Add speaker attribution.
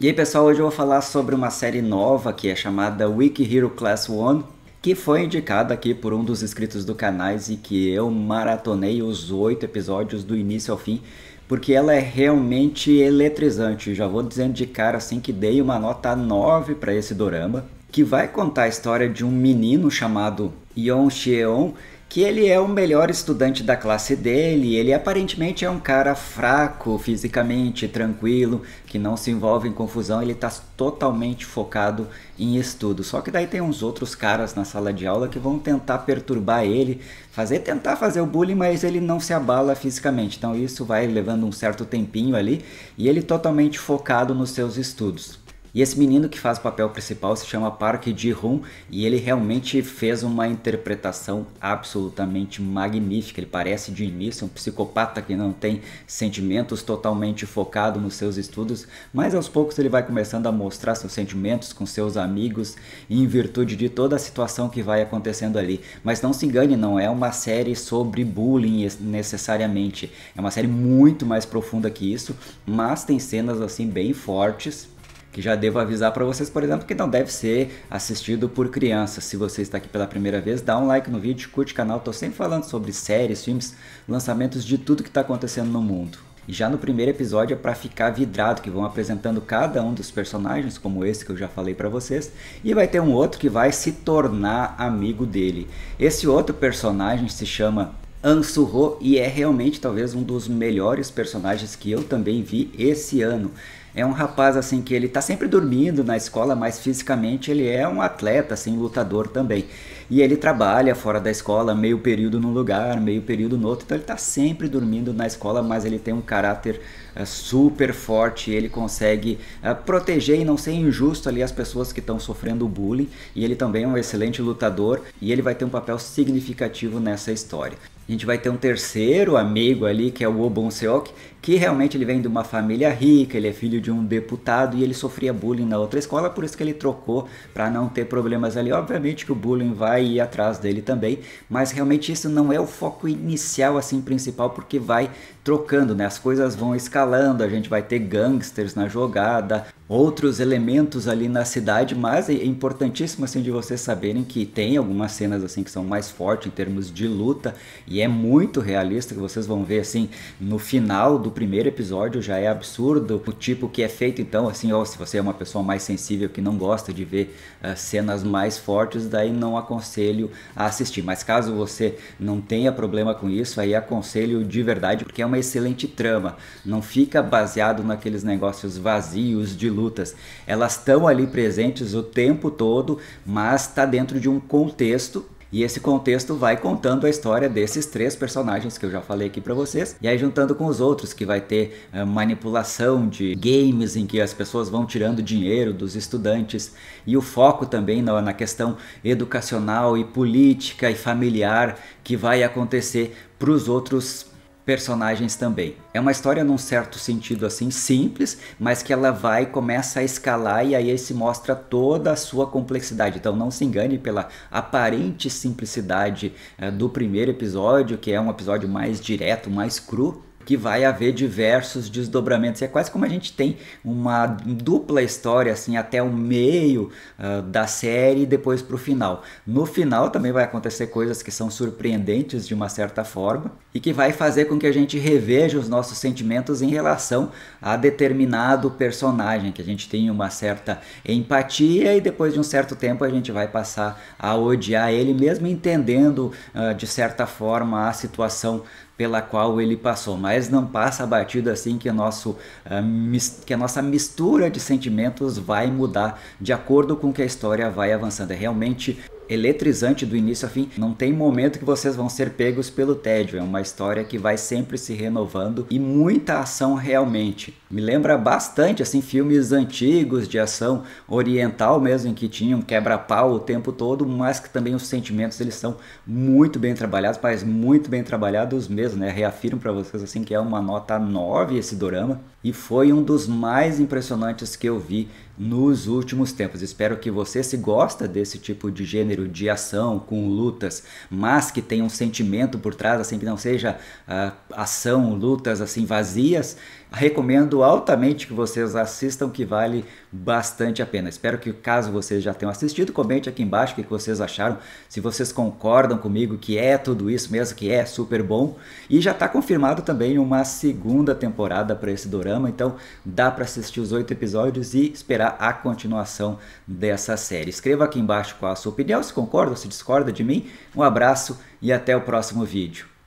Speaker 1: E aí pessoal, hoje eu vou falar sobre uma série nova que é chamada Wiki Hero Class 1, que foi indicada aqui por um dos inscritos do canais e que eu maratonei os oito episódios do início ao fim, porque ela é realmente eletrizante. Já vou dizendo de cara assim que dei uma nota 9 para esse dorama que vai contar a história de um menino chamado Yon Xieon, que ele é o melhor estudante da classe dele, ele aparentemente é um cara fraco fisicamente, tranquilo, que não se envolve em confusão, ele está totalmente focado em estudo. Só que daí tem uns outros caras na sala de aula que vão tentar perturbar ele, fazer tentar fazer o bullying, mas ele não se abala fisicamente. Então isso vai levando um certo tempinho ali e ele totalmente focado nos seus estudos. E esse menino que faz o papel principal se chama Park Ji-hoon e ele realmente fez uma interpretação absolutamente magnífica. Ele parece de início um psicopata que não tem sentimentos, totalmente focado nos seus estudos, mas aos poucos ele vai começando a mostrar seus sentimentos com seus amigos em virtude de toda a situação que vai acontecendo ali. Mas não se engane, não é uma série sobre bullying necessariamente. É uma série muito mais profunda que isso, mas tem cenas assim bem fortes que já devo avisar para vocês, por exemplo, que não deve ser assistido por crianças. Se você está aqui pela primeira vez, dá um like no vídeo, curte o canal, estou sempre falando sobre séries, filmes, lançamentos de tudo que está acontecendo no mundo. E já no primeiro episódio é para ficar vidrado, que vão apresentando cada um dos personagens, como esse que eu já falei para vocês, e vai ter um outro que vai se tornar amigo dele. Esse outro personagem se chama Ansurro e é realmente talvez um dos melhores personagens que eu também vi esse ano é um rapaz assim que ele está sempre dormindo na escola, mas fisicamente ele é um atleta, assim, lutador também. E ele trabalha fora da escola, meio período num lugar, meio período no outro, então ele está sempre dormindo na escola, mas ele tem um caráter uh, super forte, ele consegue uh, proteger e não ser injusto ali as pessoas que estão sofrendo bullying, e ele também é um excelente lutador e ele vai ter um papel significativo nessa história. A gente vai ter um terceiro amigo ali, que é o Obon Seok, que realmente ele vem de uma família rica, ele é filho de um deputado e ele sofria bullying na outra escola, por isso que ele trocou para não ter problemas ali. Obviamente que o bullying vai vai ir atrás dele também, mas realmente isso não é o foco inicial assim principal porque vai trocando, né? As coisas vão escalando, a gente vai ter gangsters na jogada, outros elementos ali na cidade, mas é importantíssimo assim de vocês saberem que tem algumas cenas assim que são mais fortes em termos de luta e é muito realista que vocês vão ver assim no final do primeiro episódio já é absurdo o tipo que é feito então assim ou se você é uma pessoa mais sensível que não gosta de ver uh, cenas mais fortes daí não aconselho a assistir, mas caso você não tenha problema com isso aí aconselho de verdade porque é uma excelente trama, não fica baseado naqueles negócios vazios de lutas, elas estão ali presentes o tempo todo, mas está dentro de um contexto e esse contexto vai contando a história desses três personagens que eu já falei aqui para vocês, e aí juntando com os outros que vai ter eh, manipulação de games em que as pessoas vão tirando dinheiro dos estudantes e o foco também na, na questão educacional e política e familiar que vai acontecer para os outros personagens também. É uma história num certo sentido assim simples, mas que ela vai começa a escalar e aí se mostra toda a sua complexidade. Então não se engane pela aparente simplicidade é, do primeiro episódio, que é um episódio mais direto, mais cru, que vai haver diversos desdobramentos. É quase como a gente tem uma dupla história, assim, até o meio uh, da série e depois para o final. No final também vai acontecer coisas que são surpreendentes de uma certa forma e que vai fazer com que a gente reveja os nossos sentimentos em relação a determinado personagem, que a gente tem uma certa empatia e depois de um certo tempo a gente vai passar a odiar ele, mesmo entendendo uh, de certa forma a situação pela qual ele passou, mas não passa batido assim que, nosso, ah, que a nossa mistura de sentimentos vai mudar de acordo com que a história vai avançando. É realmente eletrizante do início ao fim. Não tem momento que vocês vão ser pegos pelo tédio. É uma história que vai sempre se renovando e muita ação realmente. Me lembra bastante assim filmes antigos de ação oriental mesmo, em que tinha um quebra-pau o tempo todo, mas que também os sentimentos eles são muito bem trabalhados, mas muito bem trabalhados mesmo, né? Reafirmo para vocês assim que é uma nota 9 esse dorama e foi um dos mais impressionantes que eu vi nos últimos tempos. Espero que você se gosta desse tipo de gênero de ação com lutas, mas que tenha um sentimento por trás, assim que não seja uh, ação, lutas assim vazias. Recomendo altamente que vocês assistam, que vale bastante a pena. Espero que caso vocês já tenham assistido, comente aqui embaixo o que vocês acharam, se vocês concordam comigo que é tudo isso mesmo, que é super bom. E já está confirmado também uma segunda temporada para esse dorama, então dá para assistir os oito episódios e esperar a continuação dessa série. Escreva aqui embaixo qual a sua opinião, se concorda ou se discorda de mim. Um abraço e até o próximo vídeo.